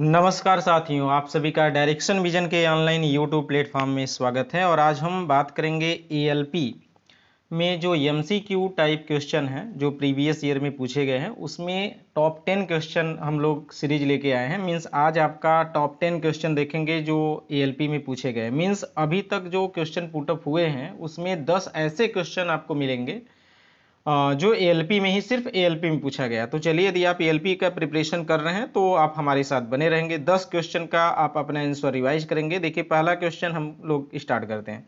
नमस्कार साथियों आप सभी का डायरेक्शन विजन के ऑनलाइन यूट्यूब प्लेटफॉर्म में स्वागत है और आज हम बात करेंगे ए में जो एम टाइप क्वेश्चन हैं जो प्रीवियस ईयर में पूछे गए हैं उसमें टॉप टेन क्वेश्चन हम लोग सीरीज लेके आए हैं मींस आज आपका टॉप टेन क्वेश्चन देखेंगे जो ए में पूछे गए मींस अभी तक जो क्वेश्चन पुटअप हुए हैं उसमें दस ऐसे क्वेश्चन आपको मिलेंगे जो एएलपी में ही सिर्फ एएलपी में पूछा गया तो चलिए यदि आप एएलपी का प्रिपरेशन कर रहे हैं तो आप हमारे साथ बने रहेंगे दस क्वेश्चन का आप अपना आंसर रिवाइज करेंगे देखिए पहला क्वेश्चन हम लोग स्टार्ट करते हैं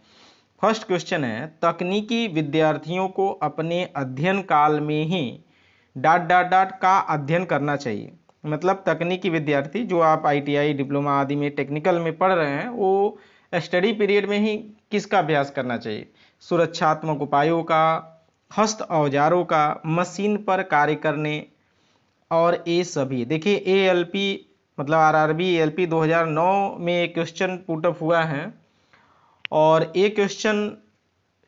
फर्स्ट क्वेश्चन है तकनीकी विद्यार्थियों को अपने अध्ययन काल में ही डाट डाट डाट का अध्ययन करना चाहिए मतलब तकनीकी विद्यार्थी जो आप आईटीआई डिप्लोमा आदि में टेक्निकल में पढ़ रहे हैं वो स्टडी पीरियड में ही किसका अभ्यास करना चाहिए सुरक्षात्मक उपायों का हस्त औजारों का मशीन पर कार्य करने और ए सभी देखिए ए एल पी मतलब R R B L P दो हजार नौ में एक क्वेश्चन पुटअप हुआ है और ये क्वेश्चन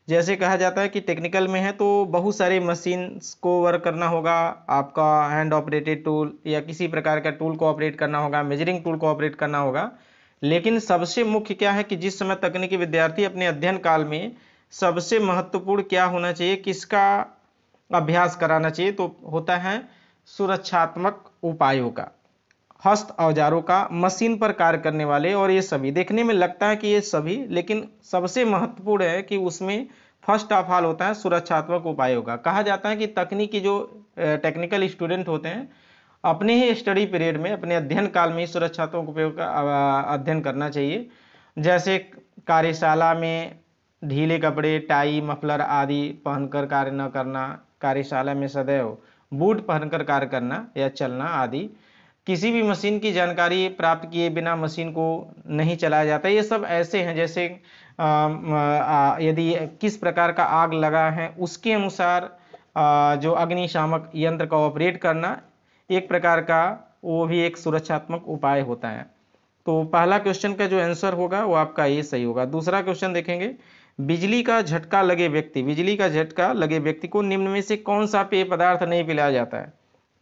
जैसे कहा जाता है कि टेक्निकल में है तो बहुत सारे मशीन को वर्क करना होगा आपका हैंड ऑपरेटेड टूल या किसी प्रकार का टूल को ऑपरेट करना होगा मेजरिंग टूल को ऑपरेट करना होगा लेकिन सबसे मुख्य क्या है कि जिस समय तकनीकी विद्यार्थी अपने अध्ययन काल में सबसे महत्वपूर्ण क्या होना चाहिए किसका अभ्यास कराना चाहिए तो होता है सुरक्षात्मक उपायों का हस्त औजारों का मशीन पर कार्य करने वाले और ये सभी देखने में लगता है कि ये सभी लेकिन सबसे महत्वपूर्ण है कि उसमें फर्स्ट ऑफ ऑल होता है सुरक्षात्मक उपायों का कहा जाता है कि तकनीकी जो टेक्निकल स्टूडेंट होते हैं अपने ही स्टडी पीरियड में अपने अध्ययन काल में ही सुरक्षात्मक उपयोग का अध्ययन करना चाहिए जैसे कार्यशाला में ढीले कपड़े टाई मफलर आदि पहनकर कार्य न करना कार्यशाला में सदैव बूट पहनकर कार्य करना या चलना आदि किसी भी मशीन की जानकारी प्राप्त किए बिना मशीन को नहीं चलाया जाता ये सब ऐसे हैं जैसे यदि किस प्रकार का आग लगा है उसके अनुसार जो अग्निशामक यंत्र का ऑपरेट करना एक प्रकार का वो भी एक सुरक्षात्मक उपाय होता है तो पहला क्वेश्चन का जो आंसर होगा वो आपका ये सही होगा दूसरा क्वेश्चन देखेंगे बिजली का झटका लगे व्यक्ति बिजली का झटका लगे व्यक्ति को निम्न में से कौन सा पेय पदार्थ नहीं पिलाया जाता है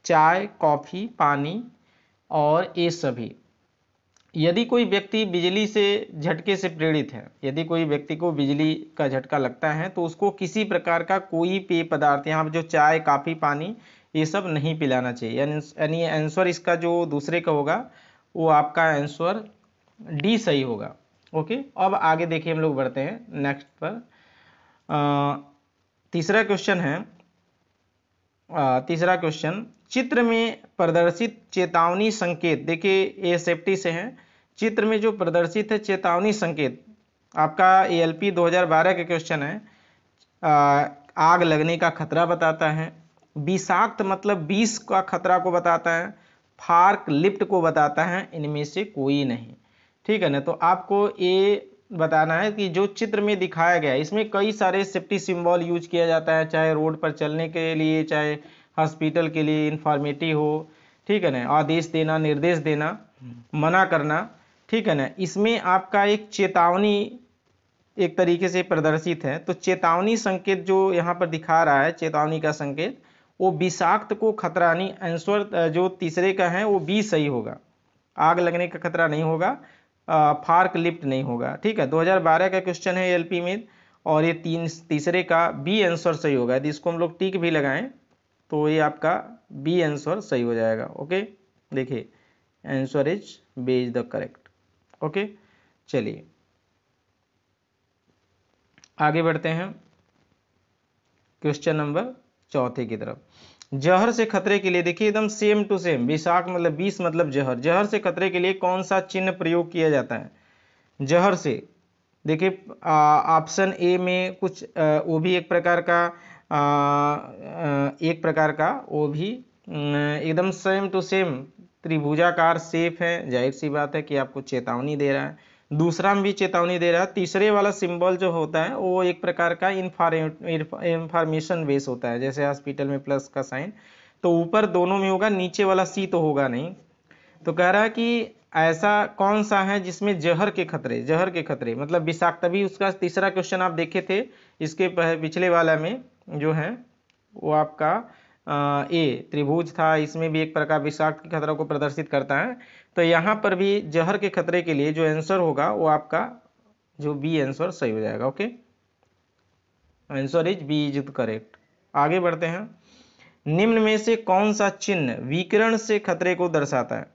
चाय कॉफ़ी पानी और ये सभी यदि कोई व्यक्ति बिजली से झटके से प्रेरित है यदि कोई व्यक्ति को बिजली का झटका लगता है तो उसको किसी प्रकार का कोई पेय पदार्थ यहाँ पर जो चाय काफ़ी पानी ये सब नहीं पिलाना चाहिए यानी आंसर इसका जो दूसरे का होगा वो आपका आंसर डी सही होगा ओके अब आगे देखिए हम लोग बढ़ते हैं नेक्स्ट पर आ, तीसरा क्वेश्चन है आ, तीसरा क्वेश्चन चित्र में प्रदर्शित चेतावनी संकेत देखिए ये सेफ्टी से है चित्र में जो प्रदर्शित है चेतावनी संकेत आपका ए एल पी 2012 का क्वेश्चन है आ, आग लगने का खतरा बताता है विषाक्त मतलब बीस का खतरा को बताता है फार्क लिफ्ट को बताता है इनमें से कोई नहीं ठीक है ना तो आपको ये बताना है कि जो चित्र में दिखाया गया है इसमें कई सारे सेफ्टी सिंबल यूज किया जाता है चाहे रोड पर चलने के लिए चाहे हॉस्पिटल के लिए इन्फॉर्मेटिव हो ठीक है ना आदेश देना निर्देश देना हम्म। मना करना ठीक है ना इसमें आपका एक चेतावनी एक तरीके से प्रदर्शित है तो चेतावनी संकेत जो यहाँ पर दिखा रहा है चेतावनी का संकेत वो विषाक्त को खतरा नहीं आंसर जो तीसरे का है वो बी सही होगा आग लगने का खतरा नहीं होगा फार्क लिफ्ट नहीं होगा ठीक है 2012 का क्वेश्चन है एलपी में और ये तीन तीसरे का बी आंसर सही होगा यदि इसको हम लोग टिक भी लगाएं तो ये आपका बी आंसर सही हो जाएगा ओके देखिए answer is B is the correct okay चलिए आगे बढ़ते हैं क्वेश्चन नंबर चौथे की तरफ जहर से खतरे के लिए देखिए एकदम सेम टू सेम विशाख मतलब बीस मतलब जहर जहर से खतरे के लिए कौन सा चिन्ह प्रयोग किया जाता है जहर से देखिए ऑप्शन ए में कुछ आ, वो भी एक प्रकार का आ, एक प्रकार का वो भी एकदम सेम टू सेम त्रिभुजाकार सेफ है जाहिर सी बात है कि आपको चेतावनी दे रहा है दूसरा में भी चेतावनी दे रहा है तीसरे वाला सिंबल जो होता है वो एक प्रकार का इन्फॉर्मेशन बेस होता है जैसे हॉस्पिटल में प्लस का साइन तो ऊपर दोनों में होगा नीचे वाला सी तो होगा नहीं तो कह रहा है कि ऐसा कौन सा है जिसमें जहर के खतरे जहर के खतरे मतलब विषाक्त भी उसका तीसरा क्वेश्चन आप देखे थे इसके पिछले वाला में जो है वो आपका ए त्रिभुज था इसमें भी एक प्रकार विषाक्त के खतरों को प्रदर्शित करता है तो यहाँ पर भी जहर के खतरे के लिए जो आंसर होगा वो आपका जो बी आंसर सही हो जाएगा okay answer is B is correct आगे बढ़ते हैं निम्न में से कौन सा चिन्ह विकिरण से खतरे को दर्शाता है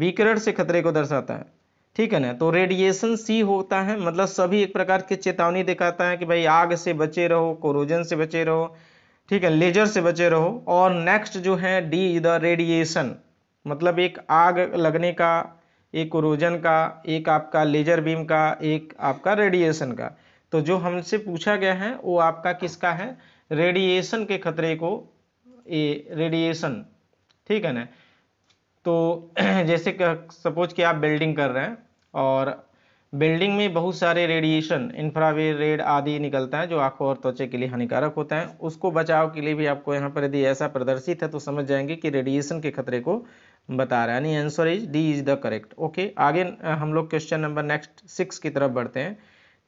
विकिरण से खतरे को दर्शाता है ठीक है ना तो रेडिएशन सी होता है मतलब सभी एक प्रकार की चेतावनी दिखाता है कि भाई आग से बचे रहो कोरोजन से बचे रहो ठीक है लेजर से बचे रहो और नेक्स्ट जो है डी द रेडिएशन मतलब एक आग लगने का एक कोरोजन का एक आपका लेजर बीम का एक आपका रेडिएशन का तो जो हमसे पूछा गया है वो आपका किसका है रेडिएशन के खतरे को ए रेडिएशन ठीक है ना तो जैसे सपोज कि आप बिल्डिंग कर रहे हैं और बिल्डिंग में बहुत सारे रेडिएशन इंफ्रावे रेड आदि निकलता है जो आंखों और त्वचे के लिए हानिकारक होता है उसको बचाव के लिए भी आपको यहाँ पर यदि ऐसा प्रदर्शित है तो समझ जाएंगे कि रेडिएशन के खतरे को बता रहा है यानी answer is D is the correct okay आगे हम लोग क्वेश्चन नंबर नेक्स्ट सिक्स की तरफ बढ़ते हैं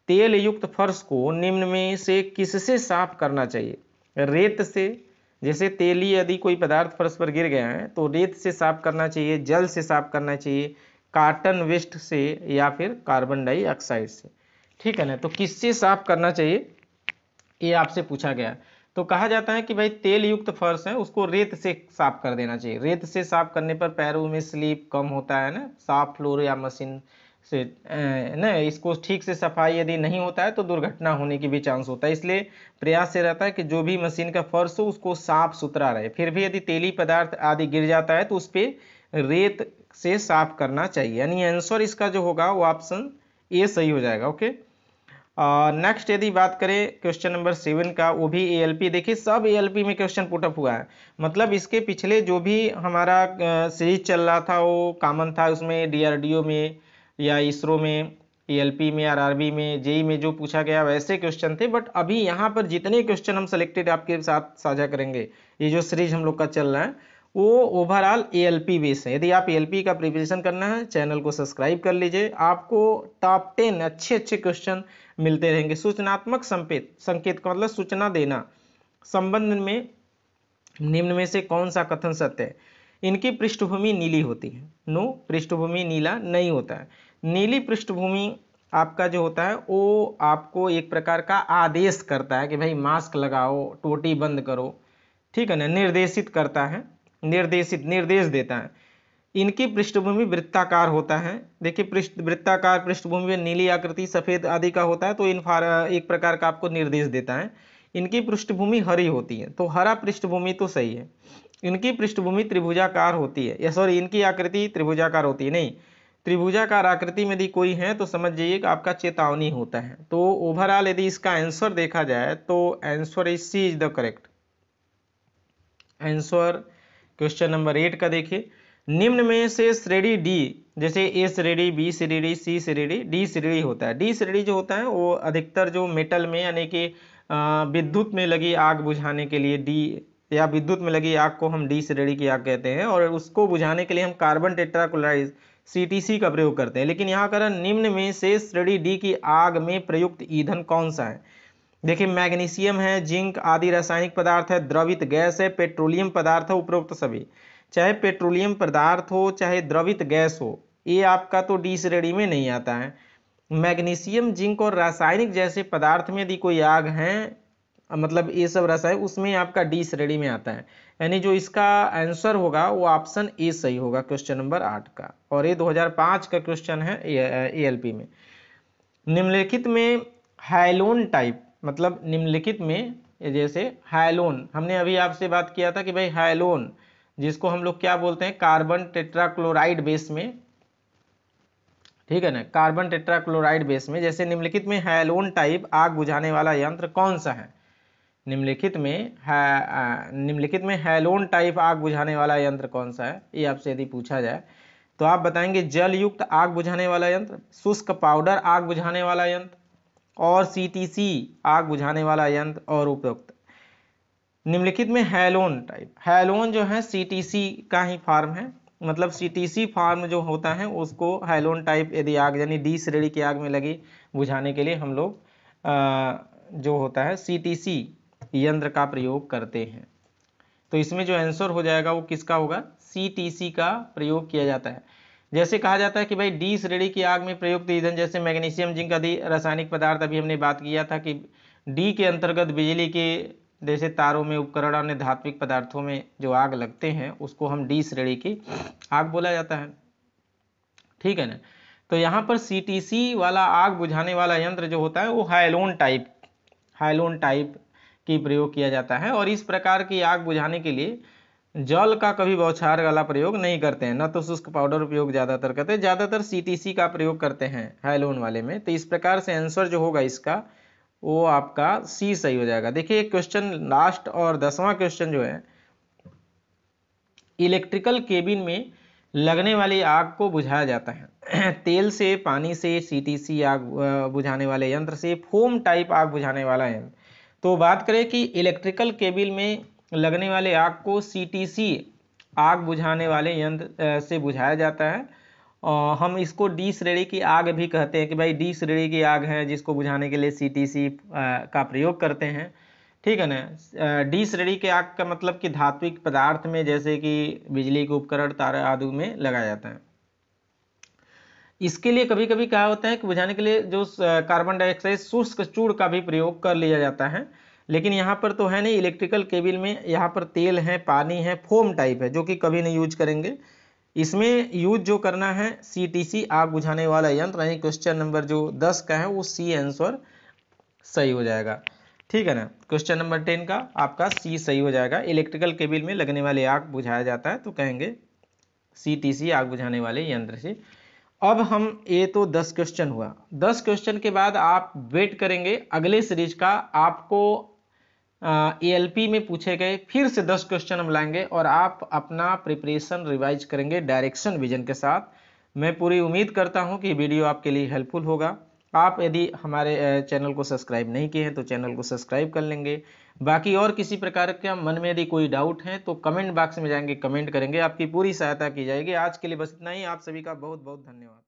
तेल युक्त फर्श को निम्न में से किससे साफ करना चाहिए रेत से जैसे तेली यदि कोई पदार्थ फर्श पर गिर गया है तो रेत से साफ करना चाहिए जल से साफ करना चाहिए कार्टन वेस्ट से या फिर कार्बन डाइऑक्साइड से ठीक है ना तो किससे साफ करना चाहिए ये आपसे पूछा गया है तो कहा जाता है कि भाई तेल युक्त फर्श है उसको रेत से साफ कर देना चाहिए रेत से साफ करने पर पैरों में स्लीप कम होता है ना साफ फ्लोर या मशीन से ना इसको ठीक से सफाई यदि नहीं होता है तो दुर्घटना होने की भी चांस होता है इसलिए प्रयास से रहता है कि जो भी मशीन का फर्श हो उसको साफ सुथरा रहे फिर भी यदि तेली पदार्थ आदि गिर जाता है तो उस पर रेत से साफ करना चाहिए यानी आंसर इसका जो होगा वो ऑप्शन ए सही हो जाएगा ओके नेक्स्ट यदि बात करें क्वेश्चन नंबर सेवन का वो भी एएलपी देखिए सब एएलपी में क्वेश्चन पुटअप हुआ है मतलब इसके पिछले जो भी हमारा सीरीज चल रहा था वो कामन था उसमें डीआरडीओ में या इसरो में एएलपी में आरआरबी में जेई e e में जो पूछा गया वैसे क्वेश्चन थे बट अभी यहाँ पर जितने क्वेश्चन हम सेलेक्टेड आपके साथ साझा करेंगे ये जो सीरीज हम लोग का चल रहा है वो ओवरऑल पी बेस है यदि आप एल पी का प्रिपरेशन करना है चैनल को सब्सक्राइब कर लीजिए आपको टॉप टेन अच्छे अच्छे क्वेश्चन मिलते रहेंगे सूचनात्मक संपेत संकेत का मतलब सूचना देना संबंध में निम्न में से कौन सा कथन सत्य है इनकी पृष्ठभूमि नीली होती है नो पृष्ठभूमि नीला नहीं होता है नीली पृष्ठभूमि आपका जो होता है वो आपको एक प्रकार का आदेश करता है कि भाई मास्क लगाओ टोटी बंद करो ठीक है ना निर्देशित करता है निर्देशित निर्देश देता है इनकी पृष्ठभूमि वृत्ताकार होता है देखिए पृष्ठ वृत्ताकार पृष्ठभूमि में नीली आकृति सफ़ेद आदि का होता है तो इन एक प्रकार का आपको निर्देश देता है इनकी पृष्ठभूमि हरी होती है तो हरा पृष्ठभूमि तो सही है इनकी पृष्ठभूमि त्रिभुजाकार होती है या सॉरी इनकी आकृति त्रिभुजाकार होती है नहीं त्रिभुजाकार आकृति में यदि कोई है तो समझ जाइए कि आपका चेतावनी होता है तो ओवरऑल यदि इसका आंसर देखा जाए तो answer is C is the correct answer question number eight का देखिए निम्न में से श्रेणी डी जैसे ए श्रेणी बी श्रेणी सी श्रेणी डी श्रेणी होता है डी श्रेणी जो होता है वो अधिकतर जो मेटल में यानी कि विद्युत में लगी आग बुझाने के लिए डी या विद्युत में लगी आग को हम डी श्रेणी की आग कहते हैं और उसको बुझाने के लिए हम कार्बन टेट्राक्लोराइड सी का प्रयोग करते हैं लेकिन यहाँ कर निम्न में से श्रेणी डी की आग में प्रयुक्त ईंधन कौन सा है देखिए मैग्नीशियम है जिंक आदि रासायनिक पदार्थ है द्रवित गैस है पेट्रोलियम पदार्थ है उपरोक्त सभी चाहे पेट्रोलियम पदार्थ हो चाहे द्रवित गैस हो ये आपका तो डी श्रेणी में नहीं आता है मैग्नीशियम जिंक और रासायनिक जैसे पदार्थ में यदि कोई आग है मतलब ये सब रसायन उसमें आपका डी श्रेणी में आता है यानी जो इसका आंसर होगा वो ऑप्शन ए सही होगा क्वेश्चन नंबर आठ का और ये 2005 का क्वेश्चन है ए एल में निम्नलिखित में हाइलोन टाइप मतलब निम्नलिखित में जैसे हाइलोन हमने अभी आपसे बात किया था कि भाई हाइलोन जिसको हम लोग क्या बोलते हैं कार्बन टेट्राक्लोराइड बेस में ठीक है ना कार्बन टेट्राक्लोराइड बेस में जैसे निम्नलिखित में हाइलोन टाइप आग बुझाने वाला यंत्र कौन सा है निम्नलिखित में निम्नलिखित में हैलोन टाइप आग बुझाने वाला यंत्र कौन सा है ये आपसे यदि पूछा जाए तो आप बताएंगे जल युक्त आग बुझाने वाला यंत्र शुष्क पाउडर आग बुझाने वाला यंत्र और सीटीसी आग बुझाने वाला यंत्र और उपयुक्त निम्नलिखित में हैलोन टाइप हैलोन जो है सीटीसी का ही फार्म है मतलब सीटीसी फार्म जो होता है उसको हैलोन टाइप यदि आग यानी डी श्रेणी की आग में लगी बुझाने के लिए हम लोग जो होता है सीटीसी यंत्र का प्रयोग करते हैं तो इसमें जो आंसर हो जाएगा वो किसका होगा सीटीसी का प्रयोग किया जाता है जैसे कहा जाता है कि भाई डी श्रेणी की आग में प्रयुक्त ईंधन जैसे मैग्नीशियम जिंक आदि रासायनिक पदार्थ अभी हमने बात किया था कि डी के अंतर्गत बिजली के जैसे तारों में उपकरण अन्य धात्विक पदार्थों में जो आग लगते हैं उसको हम डी श्रेणी की आग बोला जाता है ठीक है ना तो यहाँ पर सी वाला आग बुझाने वाला यंत्र जो होता है वो हाइलोन टाइप हाइलोन टाइप की प्रयोग किया जाता है और इस प्रकार की आग बुझाने के लिए जल का कभी बौछार वाला प्रयोग नहीं करते हैं न तो शुष्क पाउडर उपयोग ज़्यादातर करते हैं ज़्यादातर सी का प्रयोग करते हैं हाइलोन वाले में तो इस प्रकार से आंसर जो होगा इसका वो आपका सी सही हो जाएगा देखिए क्वेश्चन लास्ट और दसवां क्वेश्चन जो है इलेक्ट्रिकल केबिन में लगने वाली आग को बुझाया जाता है तेल से पानी से सीटीसी आग बुझाने वाले यंत्र से फोम टाइप आग बुझाने वाला यंत्र तो बात करें कि इलेक्ट्रिकल केबिल में लगने वाले आग को सीटीसी आग बुझाने वाले यंत्र से बुझाया जाता है और हम इसको डी श्रेणी की आग भी कहते हैं कि भाई डी श्रेणी की आग है जिसको बुझाने के लिए सीटीसी का प्रयोग करते हैं ठीक है ना डी श्रेणी के आग का मतलब कि धात्विक पदार्थ में जैसे कि बिजली के उपकरण तारा आदि में लगाया जाता है इसके लिए कभी कभी क्या होता है कि बुझाने के लिए जो कार्बन डाइऑक्साइड शुष्क चूड़ का भी प्रयोग कर लिया जाता है लेकिन यहाँ पर तो है नहीं इलेक्ट्रिकल केबिल में यहाँ पर तेल है पानी है फोम टाइप है जो कि कभी नहीं यूज करेंगे इसमें यूज जो करना है सी टी सी आग बुझाने वाला यंत्र यानी क्वेश्चन नंबर जो दस का है वो सी आंसर सही हो जाएगा ठीक है ना क्वेश्चन नंबर टेन का आपका सी सही हो जाएगा इलेक्ट्रिकल केबिल में लगने वाले आग बुझाया जाता है तो कहेंगे सी टी सी आग बुझाने वाले यंत्र से अब हम ये तो दस क्वेश्चन हुआ दस क्वेश्चन के बाद आप वेट करेंगे अगले सीरीज का आपको ए में पूछे गए फिर से दस क्वेश्चन हम लाएंगे और आप अपना प्रिपरेशन रिवाइज करेंगे डायरेक्शन विजन के साथ मैं पूरी उम्मीद करता हूं कि वीडियो आपके लिए हेल्पफुल होगा आप यदि हमारे चैनल को सब्सक्राइब नहीं किए हैं तो चैनल को सब्सक्राइब कर लेंगे बाकी और किसी प्रकार के मन में यदि कोई डाउट है तो कमेंट बॉक्स में जाएंगे कमेंट करेंगे आपकी पूरी सहायता की जाएगी आज के लिए बस इतना ही आप सभी का बहुत बहुत धन्यवाद